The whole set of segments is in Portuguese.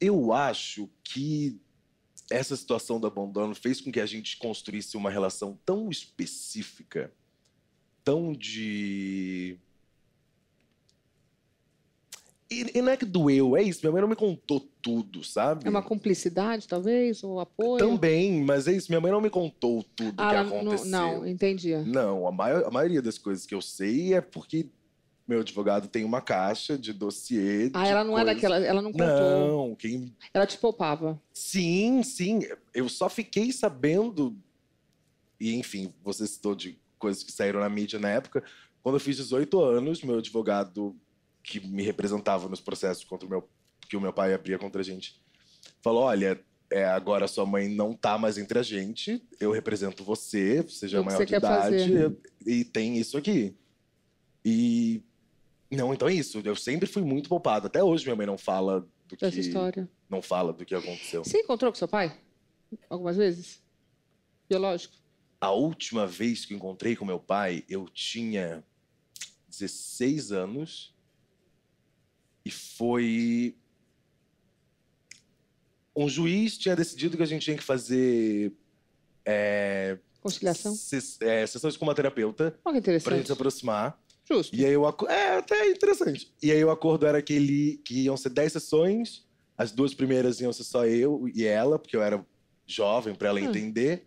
eu acho que essa situação do abandono fez com que a gente construísse uma relação tão específica, tão de. E, e não é que doeu, é isso. Minha mãe não me contou tudo, sabe? É uma cumplicidade, talvez, ou apoio? Também, mas é isso. Minha mãe não me contou tudo ah, que aconteceu. Não, não, entendi. Não, a, maior, a maioria das coisas que eu sei é porque meu advogado tem uma caixa de dossiê. Ah, de ela não coisa... é daquela, ela não contou. Não, quem. Ela te poupava. Sim, sim. Eu só fiquei sabendo. E enfim, você citou de coisas que saíram na mídia na época. Quando eu fiz 18 anos, meu advogado que me representava nos processos contra o meu que o meu pai abria contra a gente falou: olha, é, agora sua mãe não tá mais entre a gente, eu represento você, você já é maior de idade e, e tem isso aqui. E não, então é isso. Eu sempre fui muito poupado. Até hoje minha mãe não fala do que... história. Não fala do que aconteceu. Você encontrou com seu pai? Algumas vezes? Biológico? A última vez que eu encontrei com meu pai, eu tinha 16 anos. E foi... Um juiz tinha decidido que a gente tinha que fazer... É... Conciliação? é, sessões com uma terapeuta. Olha que interessante. Pra gente se aproximar. Justo. E aí eu acordo. É, até é interessante. E aí o acordo era que, ele, que iam ser 10 sessões, as duas primeiras iam ser só eu e ela, porque eu era jovem para ela hum. entender,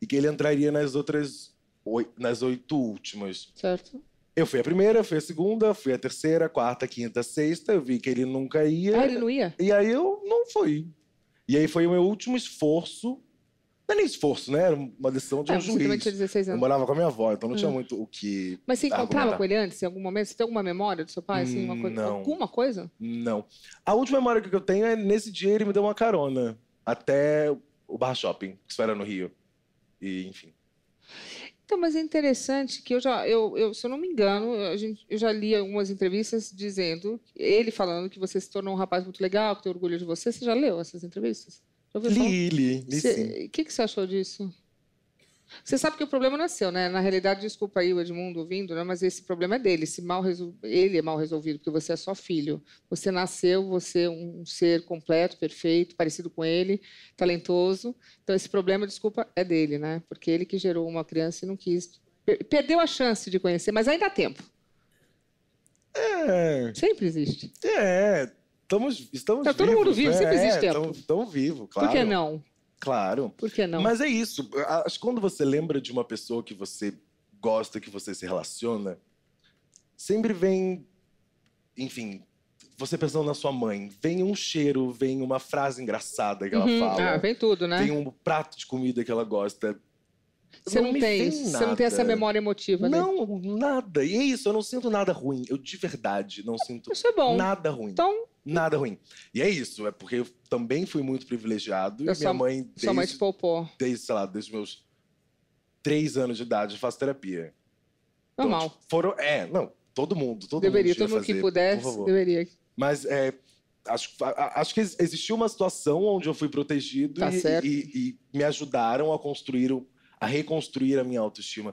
e que ele entraria nas outras. Oito, nas oito últimas. Certo. Eu fui a primeira, fui a segunda, fui a terceira, quarta, quinta, sexta. Eu vi que ele nunca ia. Ah, ele não ia? E aí eu não fui. E aí foi o meu último esforço não é nem esforço, né? Era uma decisão de um ah, juiz. tinha 16 anos. Eu morava com a minha avó, então não hum. tinha muito o que. Mas você encontrava argumentar. com ele antes, em algum momento? Você tem alguma memória do seu pai? Assim, uma coisa, não. Hum, alguma coisa? Não. A última memória que eu tenho é nesse dia ele me deu uma carona até o Barra Shopping, que isso era no Rio. E, enfim. Então, mas é interessante que eu já, eu, eu, se eu não me engano, a gente, eu já li algumas entrevistas dizendo, ele falando que você se tornou um rapaz muito legal, que tem orgulho de você. Você já leu essas entrevistas? Li, li, li. O que, que você achou disso? Você sabe que o problema não é seu, né? Na realidade, desculpa aí o Edmundo ouvindo, né? mas esse problema é dele. Se mal resol... Ele é mal resolvido, porque você é só filho. Você nasceu, você é um ser completo, perfeito, parecido com ele, talentoso. Então, esse problema, desculpa, é dele, né? Porque ele que gerou uma criança e não quis. Perdeu a chance de conhecer, mas ainda há tempo. É. Sempre existe. É. Estamos, estamos tá, vivos. Todo mundo vivo, né? sempre é, existe é, tempo. Estão vivos, claro. Por que não? Claro. Por que não? Mas é isso. Acho que quando você lembra de uma pessoa que você gosta, que você se relaciona, sempre vem, enfim, você pensando na sua mãe, vem um cheiro, vem uma frase engraçada que ela uhum. fala. Ah, vem tudo, né? Vem um prato de comida que ela gosta. Você não, não tem, você não tem essa memória emotiva, né? Não, nada. E é isso, eu não sinto nada ruim. Eu de verdade não é, sinto isso é bom. nada ruim. Então, Nada ruim. E é isso, é porque eu também fui muito privilegiado. Eu e minha mãe. Desde, sua mãe te poupou. Desde, sei lá, desde meus três anos de idade, eu faço terapia. Então, Normal. Então, foram, é, não, todo mundo, todo deveria, mundo. Deveria, todo mundo fazer, que pudesse, deveria. Mas é, acho, acho que existiu uma situação onde eu fui protegido tá e, e, e, me ajudaram a construir, a reconstruir a minha autoestima.